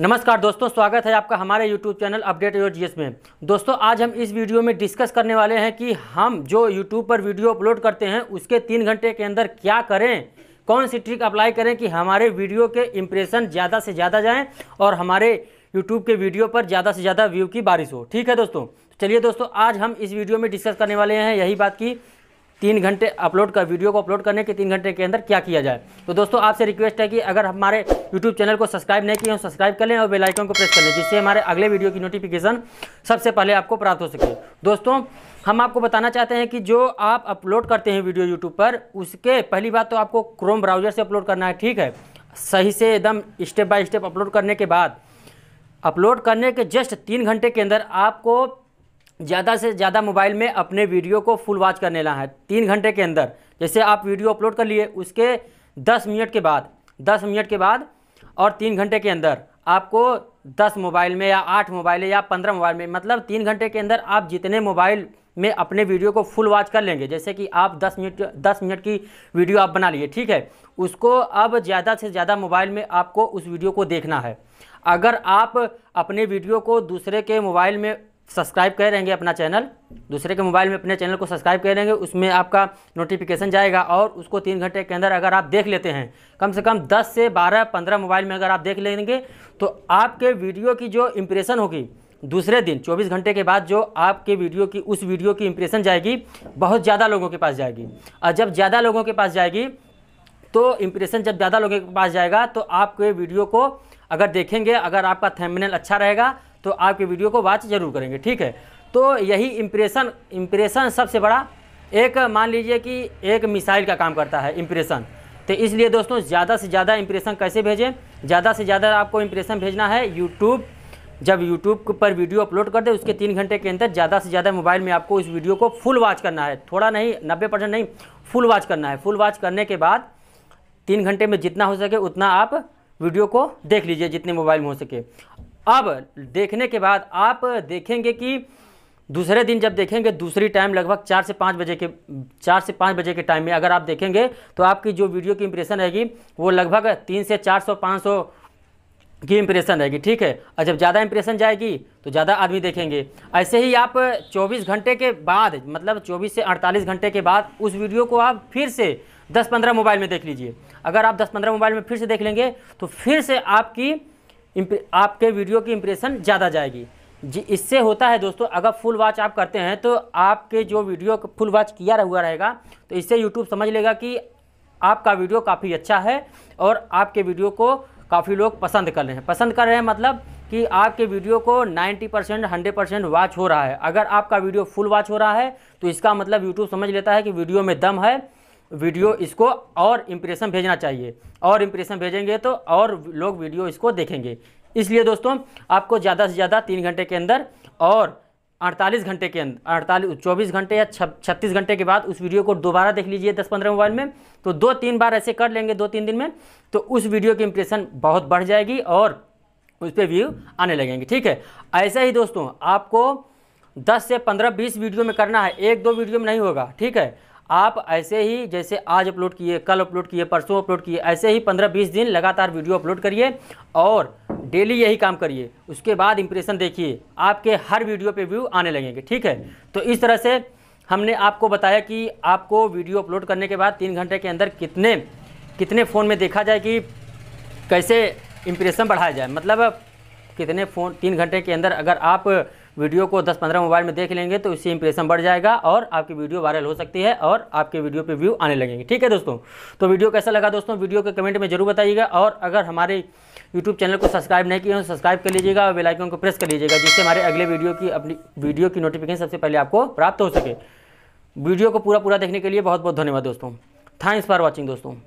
नमस्कार दोस्तों स्वागत है आपका हमारे YouTube channel update your GS में दोस्तों आज हम इस वीडियो में डिस्कस करने वाले हैं कि हम जो YouTube पर वीडियो अपलोड करते हैं उसके तीन घंटे के अंदर क्या करें कौन सी ट्रिक अप्लाई करें कि हमारे वीडियो के इम्प्रेशन ज़्यादा से ज़्यादा जाएँ और हमारे यूट्यूब के वीडियो पर ज़्यादा से ज़्यादा व्यू की बारिश हो ठीक है दोस्तों चलिए दोस्तों आज हम इस वीडियो में डिस्कस करने वाले हैं यही बात की तीन घंटे अपलोड कर वीडियो को अपलोड करने के तीन घंटे के अंदर क्या किया जाए तो दोस्तों आपसे रिक्वेस्ट है कि अगर हमारे यूट्यूब चैनल को सब्सक्राइब नहीं किए हो सब्सक्राइब कर लें और बेलाइकन को प्रेस कर लें जिससे हमारे अगले वीडियो की नोटिफिकेशन सबसे पहले आपको प्राप्त हो सके दोस्तों हम आपको बताना चाहते हैं कि जो आप अपलोड करते हैं वीडियो यूट्यूब पर उसके पहली बात तो आपको क्रोम ब्राउजर से अपलोड करना है ठीक है सही से एकदम स्टेप बाय स्टेप अपलोड करने के बाद अपलोड करने के जस्ट तीन घंटे के अंदर आपको ज़्यादा से ज़्यादा मोबाइल में अपने वीडियो को फुल वॉच कर लेना है तीन घंटे के अंदर जैसे आप वीडियो अपलोड कर लिए उसके दस मिनट के बाद दस मिनट के बाद और तीन घंटे के अंदर आपको दस मोबाइल में या आठ मोबाइल या पंद्रह मोबाइल में मतलब तीन घंटे के अंदर आप जितने मोबाइल में अपने वीडियो को फुल वॉच कर लेंगे जैसे कि आप 10 मिनट 10 मिनट की वीडियो आप बना लिए ठीक है उसको अब ज़्यादा से ज़्यादा मोबाइल में आपको उस वीडियो को देखना है अगर आप अपने वीडियो को दूसरे के मोबाइल में सब्सक्राइब कर रहेंगे अपना चैनल दूसरे के मोबाइल में अपने चैनल को सब्सक्राइब कर रहेंगे उसमें आपका नोटिफिकेशन जाएगा और उसको तीन घंटे के अंदर अगर आप देख लेते हैं कम से कम 10 से 12 15 मोबाइल में अगर आप देख लेंगे तो आपके वीडियो की जो इम्प्रेशन होगी दूसरे दिन 24 घंटे के बाद जो आपके वीडियो की उस वीडियो की इम्प्रेशन जाएगी बहुत ज़्यादा लोगों के पास जाएगी और जब ज़्यादा लोगों के पास जाएगी तो इम्प्रेशन जब ज़्यादा लोगों के पास जाएगा तो आपके वीडियो को अगर देखेंगे अगर आपका थेमिनल अच्छा रहेगा तो आपके वीडियो को वॉच ज़रूर करेंगे ठीक है तो यही इम्प्रेशन इम्प्रेशन सबसे बड़ा एक मान लीजिए कि एक मिसाइल का काम करता है इम्प्रेशन तो इसलिए दोस्तों ज़्यादा से ज़्यादा इम्प्रेशन कैसे भेजें ज़्यादा से ज़्यादा आपको इम्प्रेशन भेजना है यूट्यूब जब यूट्यूब पर वीडियो अपलोड कर दे उसके तीन घंटे के अंदर ज़्यादा से ज़्यादा मोबाइल में आपको इस वीडियो को फुल वॉच करना है थोड़ा नहीं नब्बे परसेंट नहीं फुल वॉच करना है फुल वॉच करने के बाद तीन घंटे में जितना हो सके उतना आप वीडियो को देख लीजिए जितने मोबाइल में हो सके अब देखने के बाद आप देखेंगे कि दूसरे दिन जब देखेंगे दूसरी टाइम लगभग चार से पाँच बजे के चार से पाँच बजे के टाइम में अगर आप देखेंगे तो आपकी जो वीडियो की इंप्रेशन रहेगी वो लगभग तीन से चार सौ पाँच सौ की इंप्रेशन रहेगी ठीक है और जब ज़्यादा इंप्रेशन जाएगी तो ज़्यादा आदमी देखेंगे ऐसे ही आप चौबीस घंटे के बाद मतलब चौबीस से अड़तालीस घंटे के बाद उस वीडियो को आप फिर से दस पंद्रह मोबाइल में देख लीजिए अगर आप दस पंद्रह मोबाइल में फिर से देख लेंगे तो फिर से आपकी आपके वीडियो की इम्प्रेशन ज़्यादा जाएगी जी इससे होता है दोस्तों अगर फुल वॉच आप करते हैं तो आपके जो वीडियो फुल वॉच किया हुआ रहेगा तो इससे यूट्यूब समझ लेगा कि आपका वीडियो काफ़ी अच्छा है और आपके वीडियो को काफ़ी लोग पसंद कर रहे हैं पसंद कर रहे हैं मतलब कि आपके वीडियो को 90 परसेंट हंड्रेड परसेंट वॉच हो रहा है अगर आपका वीडियो फुल वॉच हो रहा है तो इसका मतलब यूट्यूब समझ लेता है कि वीडियो में दम है वीडियो इसको और इम्प्रेशन भेजना चाहिए और इम्प्रेशन भेजेंगे तो और लोग वीडियो इसको देखेंगे इसलिए दोस्तों आपको ज़्यादा से ज़्यादा तीन घंटे के अंदर और 48 घंटे के अंदर अड़तालीस चौबीस घंटे या छत्तीस घंटे के बाद उस वीडियो को दोबारा देख लीजिए दस पंद्रह मोबाइल में तो दो तीन बार ऐसे कर लेंगे दो तीन दिन में तो उस वीडियो की इंप्रेशन बहुत बढ़ जाएगी और उस पर व्यू आने लगेंगे ठीक है ऐसा ही दोस्तों आपको दस से पंद्रह बीस वीडियो में करना है एक दो वीडियो में नहीं होगा ठीक है आप ऐसे ही जैसे आज अपलोड किए कल अपलोड किए परसों अपलोड किए ऐसे ही पंद्रह बीस दिन लगातार वीडियो अपलोड करिए और डेली यही काम करिए उसके बाद इंप्रेशन देखिए आपके हर वीडियो पे व्यू आने लगेंगे ठीक है तो इस तरह से हमने आपको बताया कि आपको वीडियो अपलोड करने के बाद तीन घंटे के अंदर कितने कितने फ़ोन में देखा जाए कि कैसे इम्प्रेशन बढ़ाया जाए मतलब कितने फ़ोन तीन घंटे के अंदर अगर आप वीडियो को 10-15 मोबाइल में देख लेंगे तो इससे इंप्रेशन बढ़ जाएगा और आपकी वीडियो वायरल हो सकती है और आपके वीडियो पे व्यू आने लगेंगे ठीक है दोस्तों तो वीडियो कैसा लगा दोस्तों वीडियो के कमेंट में जरूर बताइएगा और अगर हमारे यूट्यूब चैनल को सब्सक्राइब नहीं किए हो सब्सक्राइब कर लीजिएगा और बेलाइकन को प्रेस कर लीजिएगा जिससे हमारे अगले वीडियो की अपनी वीडियो की नोटिफिकेशन सबसे पहले आपको प्राप्त हो सके वीडियो को पूरा पूरा देखने के लिए बहुत बहुत धन्यवाद दोस्तों थैंक्स फॉर वॉचिंग दोस्तों